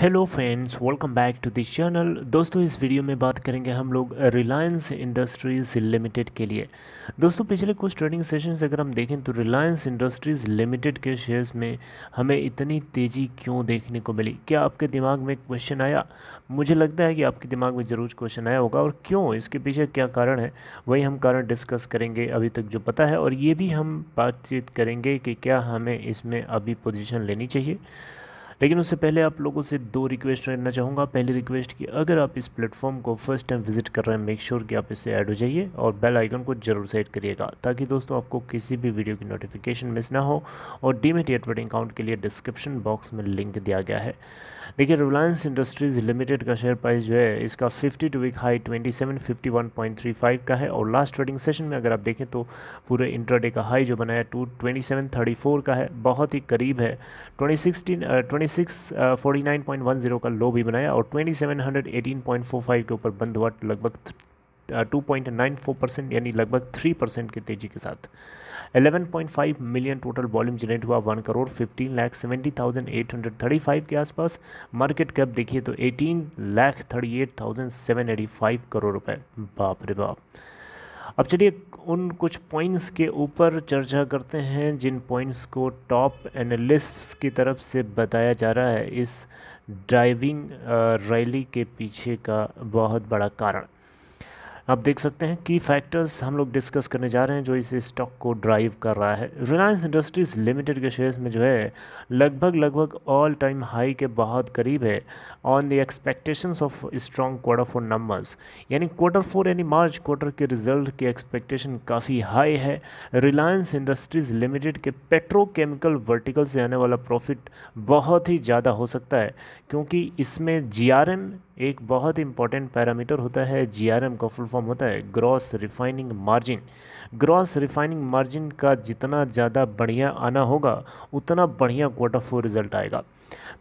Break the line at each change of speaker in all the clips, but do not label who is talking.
Hello friends welcome back to this channel दोस्तों इस video में बात करेंगे हम लोग रिलायंस इंडस्ट्रीज़ लिमिटेड के लिए दोस्तों पिछले कुछ ट्रेडिंग सेशन से अगर हम देखें तो रिलायंस इंडस्ट्रीज़ लिमिटेड के शेयर्स में हमें इतनी तेज़ी क्यों देखने को मिली क्या आपके दिमाग में क्वेश्चन आया मुझे लगता है कि आपके दिमाग में ज़रूर क्वेश्चन आया होगा और क्यों इसके पीछे क्या कारण है वही हम कारण डिस्कस करेंगे अभी तक जो पता है और ये भी हम बातचीत करेंगे कि क्या हमें इसमें अभी पोजिशन लेनी चाहिए लेकिन उससे पहले आप लोगों से दो रिक्वेस्ट करना चाहूँगा पहली रिक्वेस्ट कि अगर आप इस प्लेटफॉर्म को फर्स्ट टाइम विजिट कर रहे हैं मेक श्योर कि आप इसे ऐड हो जाइए और बेल आइकन को जरूर सेट करिएगा ताकि दोस्तों आपको किसी भी वीडियो की नोटिफिकेशन मिस ना हो और डीमेट एडवर्टिंग अकाउंट के लिए डिस्क्रिप्शन बॉक्स में लिंक दिया गया है देखिए रिलायंस इंडस्ट्रीज़ लिमिटेड का शेयर प्राइस जो है इसका 52 वीक हाई 2751.35 का है और लास्ट ट्रेडिंग सेशन में अगर आप देखें तो पूरे इंट्राडे का हाई जो बनाया टू 2734 का है बहुत ही करीब है 2016 uh, six forty nine point one zero का लो भी बनाया और twenty seven hundred eighteen point four five के ऊपर बंद हुआ लगभग two point nine four percent यानी लगभग थ्री परसेंट की तेजी के साथ eleven point five million total volume generate हुआ one crore fifteen lakh seventy thousand eight hundred thirty five के आसपास मार्केट कैप देखिए तो eighteen lakh thirty eight thousand seven eighty five crore रुपए बाप रे बाप अब चलिए उन कुछ पॉइंट्स के ऊपर चर्चा करते हैं जिन पॉइंट्स को टॉप एनालिस्ट्स की तरफ से बताया जा रहा है इस ड्राइविंग रैली के पीछे का बहुत बड़ा कारण आप देख सकते हैं की फैक्टर्स हम लोग डिस्कस करने जा रहे हैं जो इस स्टॉक को ड्राइव कर रहा है रिलायंस इंडस्ट्रीज लिमिटेड के शेयर्स में जो है लगभग लगभग ऑल टाइम हाई के बहुत करीब है on the expectations of strong quarter four numbers यानी क्वार्टर फोर यानी मार्च क्वार्टर के रिजल्ट की एक्सपेक्टेशन काफ़ी हाई है रिलायंस इंडस्ट्रीज लिमिटेड के पेट्रोकेमिकल वर्टिकल से आने वाला प्रॉफिट बहुत ही ज़्यादा हो सकता है क्योंकि इसमें जी एक बहुत इंपॉर्टेंट पैरामीटर होता है जीआरएम का फुल फॉर्म होता है gross refining margin gross refining margin का जितना ज़्यादा बढ़िया आना होगा उतना बढ़िया क्वार्टर फोर रिजल्ट आएगा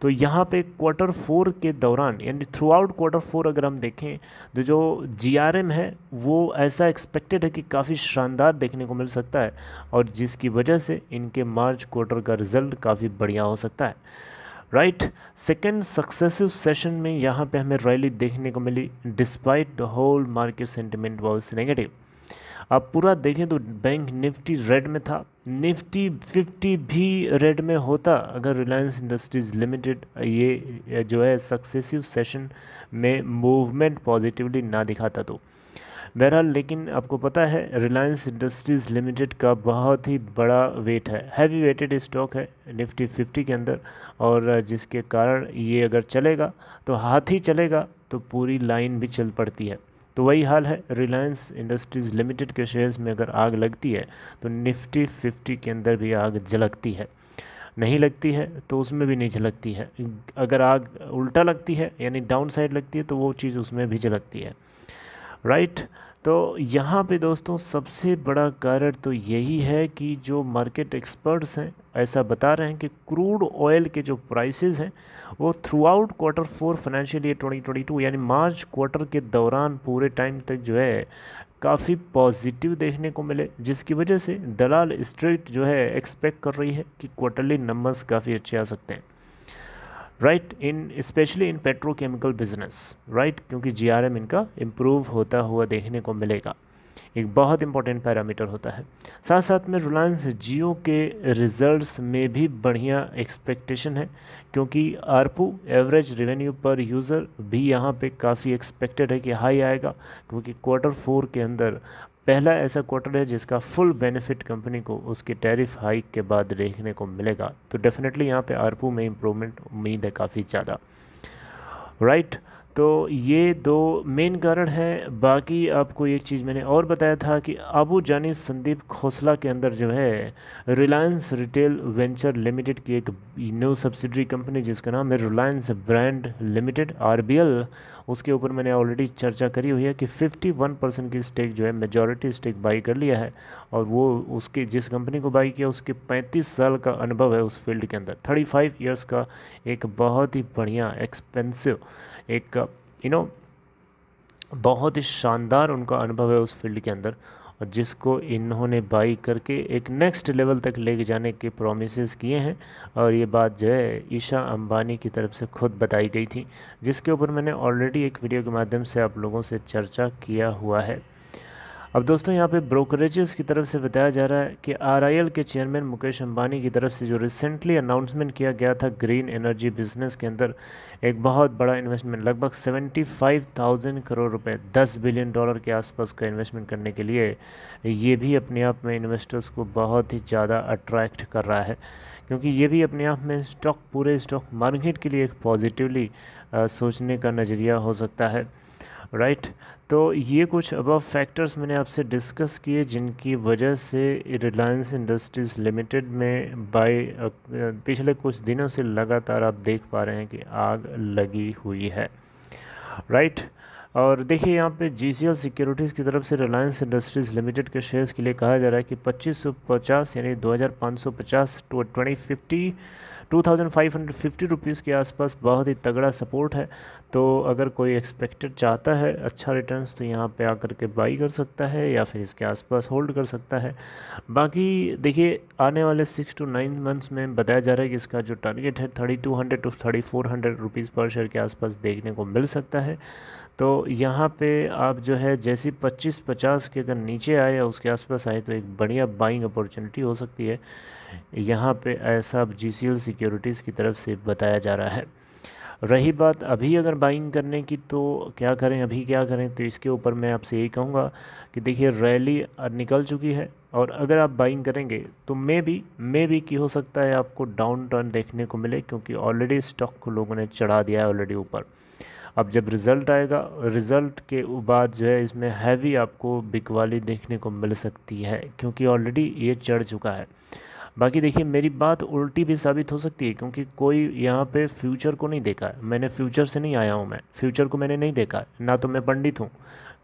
तो यहाँ पे क्वार्टर फोर के दौरान यानी थ्रू आउट क्वार्टर फोर अगर हम देखें तो जो जी है वो ऐसा एक्सपेक्टेड है कि काफ़ी शानदार देखने को मिल सकता है और जिसकी वजह से इनके मार्च क्वार्टर का रिजल्ट काफ़ी बढ़िया हो सकता है राइट सेकेंड सक्सेसिव सेशन में यहाँ पे हमें रैली देखने को मिली despite the whole market sentiment was negative आप पूरा देखें तो बैंक निफ्टी रेड में था निफ्टी फिफ्टी भी रेड में होता अगर रिलायंस इंडस्ट्रीज़ लिमिटेड ये जो है सक्सेसिव सेशन में मूवमेंट पॉजिटिवली ना दिखाता तो बहरहाल लेकिन आपको पता है रिलायंस इंडस्ट्रीज़ लिमिटेड का बहुत ही बड़ा वेट है हैवी वेटेड स्टॉक है निफ्टी फिफ्टी के अंदर और जिसके कारण ये अगर चलेगा तो हाथ ही चलेगा तो पूरी लाइन भी चल पड़ती है तो वही हाल है रिलायंस इंडस्ट्रीज़ लिमिटेड के शेयर्स में अगर आग लगती है तो निफ्टी फिफ्टी के अंदर भी आग झलकती है नहीं लगती है तो उसमें भी नहीं झलकती है अगर आग उल्टा लगती है यानी डाउन साइड लगती है तो वो चीज़ उसमें भी झलकती है राइट तो यहाँ पे दोस्तों सबसे बड़ा कारण तो यही है कि जो मार्केट एक्सपर्ट्स हैं ऐसा बता रहे हैं कि क्रूड ऑयल के जो प्राइसेस हैं वो throughout quarter four financial year 2022 यानी मार्च क्वार्टर के दौरान पूरे टाइम तक जो है काफ़ी पॉजिटिव देखने को मिले जिसकी वजह से दलाल स्ट्रीट जो है एक्सपेक्ट कर रही है कि क्वार्टरली नंबर्स काफ़ी अच्छे आ सकते हैं right in especially in petrochemical business right क्योंकि जीआरएम इनका इम्प्रूव होता हुआ देखने को मिलेगा एक बहुत इंपॉर्टेंट पैरामीटर होता है साथ साथ में रिलायंस जियो के रिजल्ट्स में भी बढ़िया एक्सपेक्टेशन है क्योंकि ARPU average revenue per user भी यहाँ पे काफ़ी एक्सपेक्टेड है कि हाई आएगा क्योंकि क्वार्टर फोर के अंदर पहला ऐसा क्वार्टर है जिसका फुल बेनिफिट कंपनी को उसके टैरिफ हाइक के बाद देखने को मिलेगा तो डेफिनेटली यहाँ पे आरपू में इम्प्रूवमेंट उम्मीद है काफ़ी ज़्यादा राइट right? तो ये दो मेन कारण हैं बाकी आपको एक चीज़ मैंने और बताया था कि आबू जानी संदीप खोसला के अंदर जो है रिलायंस रिटेल वेंचर लिमिटेड की एक न्यू सब्सिडरी कंपनी जिसका नाम है रिलायंस ब्रांड लिमिटेड आर उसके ऊपर मैंने ऑलरेडी चर्चा करी हुई है कि 51 परसेंट की स्टेक जो है मेजॉरिटी स्टेक बाई कर लिया है और वो उसकी जिस कंपनी को बाई किया उसके 35 साल का अनुभव है उस फील्ड के अंदर 35 इयर्स का एक बहुत ही बढ़िया एक्सपेंसिव एक यू नो बहुत ही शानदार उनका अनुभव है उस फील्ड के अंदर और जिसको इन्होंने बाई करके एक नेक्स्ट लेवल तक ले जाने के प्रोमिस किए हैं और ये बात जो है ईशा अंबानी की तरफ से खुद बताई गई थी जिसके ऊपर मैंने ऑलरेडी एक वीडियो के माध्यम से आप लोगों से चर्चा किया हुआ है अब दोस्तों यहाँ पे ब्रोकरेजेस की तरफ से बताया जा रहा है कि आर के चेयरमैन मुकेश अंबानी की तरफ से जो रिसेंटली अनाउंसमेंट किया गया था ग्रीन एनर्जी बिजनेस के अंदर एक बहुत बड़ा इन्वेस्टमेंट लगभग 75,000 करोड़ रुपए 10 बिलियन डॉलर के आसपास का इन्वेस्टमेंट करने के लिए ये भी अपने आप में इन्वेस्टर्स को बहुत ही ज़्यादा अट्रैक्ट कर रहा है क्योंकि ये भी अपने आप में स्टॉक पूरे स्टॉक मार्केट के लिए एक पॉजिटिवली सोचने का नज़रिया हो सकता है राइट तो ये कुछ अबव फैक्टर्स मैंने आपसे डिस्कस किए जिनकी वजह से रिलायंस इंडस्ट्रीज़ लिमिटेड में बाय पिछले कुछ दिनों से लगातार आप देख पा रहे हैं कि आग लगी हुई है राइट और देखिए यहाँ पे जी सिक्योरिटीज़ की तरफ से रिलायंस इंडस्ट्रीज़ लिमिटेड के शेयर्स के लिए कहा जा रहा है कि 2550 यानी 2550 two twenty fifty two thousand five hundred fifty rupees के आसपास बहुत ही तगड़ा सपोर्ट है तो अगर कोई एक्सपेक्टेड चाहता है अच्छा रिटर्न तो यहाँ पर आकर के बाई कर सकता है या फिर इसके आसपास होल्ड कर सकता है बाकी देखिए आने वाले सिक्स टू नाइन मंथ्स में बताया जा रहा है कि इसका जो टारगेट है thirty two hundred to thirty four hundred rupees पर शेयर के आसपास देखने को मिल सकता है तो यहाँ पे आप जो है जैसी 25 50 के अगर नीचे आए या उसके आसपास आए तो एक बढ़िया बाइंग अपॉर्चुनिटी हो सकती है यहाँ पे ऐसा जी सिक्योरिटीज़ की तरफ से बताया जा रहा है रही बात अभी अगर बाइंग करने की तो क्या करें अभी क्या करें तो इसके ऊपर मैं आपसे यही कहूँगा कि देखिए रैली निकल चुकी है और अगर आप बाइंग करेंगे तो मे भी मे भी की हो सकता है आपको डाउन टर्न देखने को मिले क्योंकि ऑलरेडी स्टॉक को लोगों ने चढ़ा दिया है ऑलरेडी ऊपर अब जब रिज़ल्ट आएगा रिज़ल्ट के बाद जो है इसमें हैवी आपको बिकवाली देखने को मिल सकती है क्योंकि ऑलरेडी ये चढ़ चुका है बाकी देखिए मेरी बात उल्टी भी साबित हो सकती है क्योंकि कोई यहाँ पे फ्यूचर को नहीं देखा है मैंने फ्यूचर से नहीं आया हूँ मैं फ्यूचर को मैंने नहीं देखा है ना तो मैं पंडित हूँ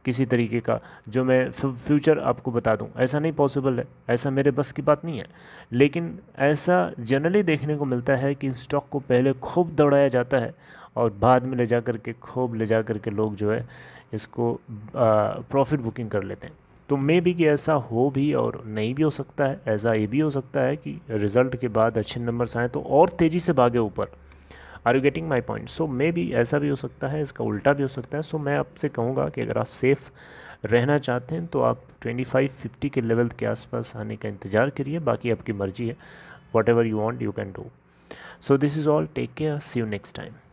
किसी तरीके का जो मैं फ्यूचर आपको बता दूँ ऐसा नहीं पॉसिबल है ऐसा मेरे बस की बात नहीं है लेकिन ऐसा जनरली देखने को मिलता है कि स्टॉक को पहले खूब दौड़ाया जाता है और बाद में ले जा करके खूब ले जा करके लोग जो है इसको प्रॉफिट बुकिंग कर लेते हैं तो मे भी कि ऐसा हो भी और नहीं भी हो सकता है ऐसा ये भी हो सकता है कि रिज़ल्ट के बाद अच्छे नंबर्स आएँ तो और तेज़ी से भागे ऊपर are you getting my point so maybe ऐसा भी हो सकता है इसका उल्टा भी हो सकता है सो so, मैं आपसे कहूँगा कि अगर आप सेफ़ रहना चाहते हैं तो आप 25 50 के लेवल के आसपास आने का इंतज़ार करिए बाकी आपकी मर्ज़ी है whatever you want you can do so this is all take care see you next time